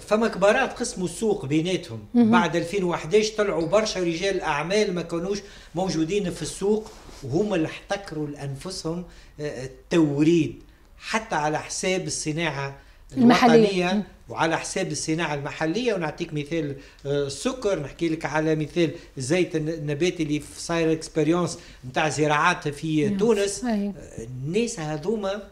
فما كبارات قسموا السوق بيناتهم بعد 2011 طلعوا برشا رجال اعمال ما كانوش موجودين في السوق وهم اللي احتكروا لانفسهم آه، التوريد حتى على حساب الصناعه المحلية وعلى حساب الصناعة المحلية ونعطيك مثال آه، السكر نحكي لك على مثال الزيت النباتي اللي صاير اكسبيريونس نتاع زراعات في تونس آه، الناس هذوما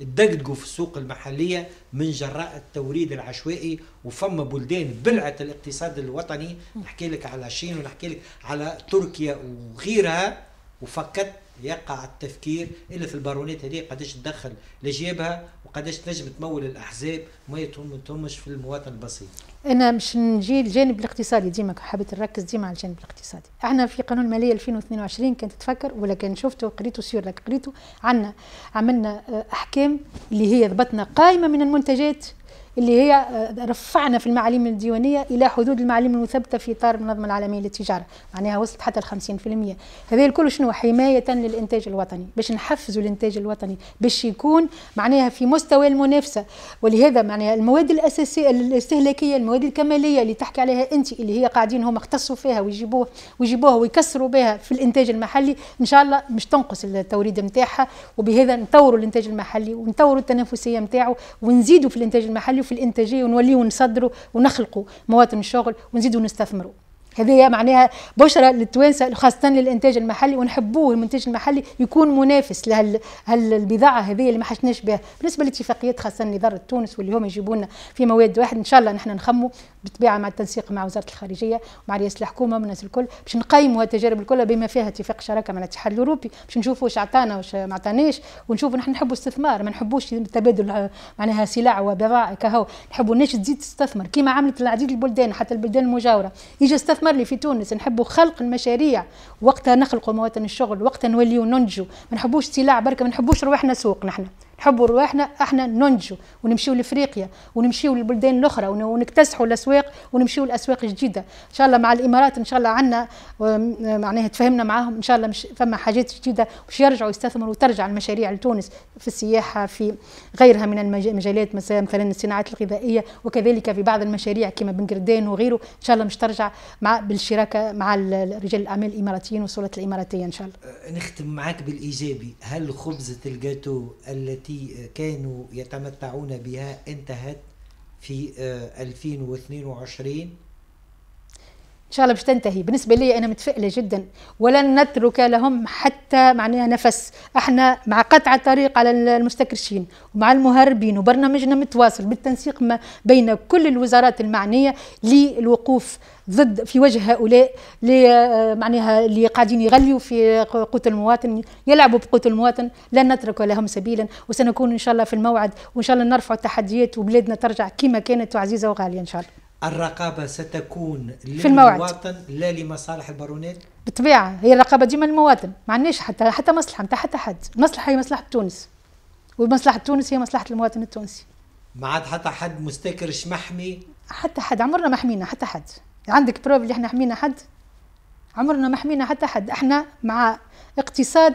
دقدقوا في السوق المحلية من جراء التوريد العشوائي وفما بلدان بلعت الاقتصاد الوطني نحكي لك على الصين ونحكي لك على تركيا وغيرها وفكت يقع التفكير الا في البارونات هذه قداش تدخل لجيبها وقداش تنجم تمول الاحزاب وما يتهمش في المواطن البسيط. انا باش نجي الجانب الاقتصادي ديما حبيت نركز ديما على الجانب الاقتصادي. احنا في قانون الماليه 2022 كنت تفكر ولا كان شفته وقريته سيور لك قريته عندنا عملنا آه، احكام اللي هي ضبطنا قائمه من المنتجات اللي هي آه، رفعنا في المعاليم الديوانيه الى حدود المعاليم المثبته في اطار المنظمه العالميه للتجاره معناها وصلت حتى ل 50% هذا الكل شنو حمايه للانتاج الوطني باش نحفزوا الانتاج الوطني باش يكون معناها في مستوى المنافسه ولهذا معناها المواد الاساسيه الاستهلاكيه المواد الكماليه اللي تحكي عليها انت اللي هي قاعدين هم اختصوا فيها ويجيبوه ويجيبوها ويكسروا بها في الانتاج المحلي ان شاء الله مش تنقص التوريد نتاعها وبهذا نطوروا الانتاج المحلي ونطوروا التنافسيه نتاعو ونزيدوا في الانتاج المحلي في الانتاجيه ونوليو نصدروا ونخلقوا مواطن الشغل ونزيدوا نستثمروا هذه معناها بشرة للتوانسة خاصة للإنتاج المحلي ونحبوه المنتج المحلي يكون منافس لهالبضاعة هذه اللي ما حشناش بها بالنسبة للاتفاقيات خاصة اللي تونس واللي هم يجيبوا لنا في مواد واحد إن شاء الله نحن نخموا بالطبيعة مع التنسيق مع وزارة الخارجية ومع رئاسة الحكومة والناس الكل باش نقيموا التجارب الكل بما فيها اتفاق شراكة مع الاتحاد الأوروبي باش نشوفوا واش عطانا واش ما عطاناش ونشوفوا نحن نحبوا استثمار ما نحبوش تبادل معناها سلع وبضائع كهو نحبوا الناس تزيد تستثمر كما عملت العديد البلدان حتى البلدان المجاورة يجي استثمر الاستثمار اللي في تونس نحبوا خلق المشاريع وقتها نخلقوا مواطن الشغل وقتها نوليو ننجو ما نحبوش استيلاع بركه ما نحبوش رواحنا سوق نحن نحبوا رواحنا احنا ننجو ونمشيو لافريقيا ونمشيو للبلدان الاخرى ونكتسحوا الاسواق ونمشيو لاسواق جديده ان شاء الله مع الامارات ان شاء الله عندنا معناها تفهمنا معاهم ان شاء الله مش فما حاجات جديده باش يرجعوا يستثمروا وترجع المشاريع لتونس في السياحه في غيرها من المجالات مثلا الصناعات الغذائيه وكذلك في بعض المشاريع كما بن وغيره ان شاء الله مش ترجع مع بالشراكه مع رجال الاعمال الاماراتيين والسلطات الاماراتيه ان شاء الله أه، نختم معك بالايجابي هل خبزه الجاتو التي التي كانوا يتمتعون بها انتهت في 2022 آه، ان شاء الله مش تنتهي بالنسبه لي انا متفائله جدا ولن نترك لهم حتى معناها نفس احنا مع قطع الطريق على المستكرشين ومع المهربين وبرنامجنا متواصل بالتنسيق ما بين كل الوزارات المعنيه للوقوف ضد في وجه هؤلاء اللي آه، معناها اللي قاعدين يغليوا في قوت المواطن يلعبوا بقوت المواطن لن نترك لهم سبيلا وسنكون ان شاء الله في الموعد وان شاء الله نرفع التحديات وبلادنا ترجع كما كانت وعزيزه وغاليه ان شاء الله الرقابه ستكون في للمواطن لا لمصالح البارونات بالطبيعه هي الرقابه ديما المواطن ما عندناش حتى حتى مصلحه نتاع حتى حد المصلحه هي مصلحه تونس ومصلحه تونس هي مصلحه المواطن التونسي ما عاد حتى حد مستكرش محمي حتى حد عمرنا ما حمينا حتى حد عندك بروف اللي احنا حمينا حد عمرنا ما حمينا حتى حد احنا مع اقتصاد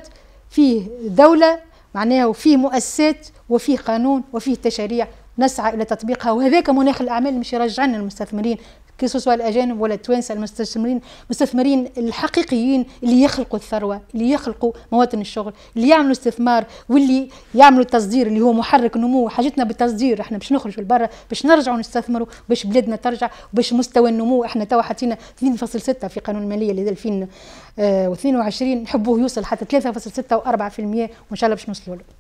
فيه دوله معناها وفيه مؤسسات وفيه قانون وفيه تشريع نسعى الى تطبيقها وهذاك مناخ الاعمال مش يرجعنا المستثمرين سوسوا الاجانب ولا التوانسه المستثمرين المستثمرين الحقيقيين اللي يخلقوا الثروه اللي يخلقوا مواطن الشغل اللي يعملوا استثمار واللي يعملوا التصدير اللي هو محرك نمو حاجتنا بالتصدير احنا باش نخرجوا لبرا باش نرجعوا نستثمروا باش بلادنا ترجع باش مستوى النمو احنا توا حطينا 2.6 في قانون الماليه ل 2022 آه، نحبوه يوصل حتى 3.6 و4% وان شاء الله باش نوصلوا له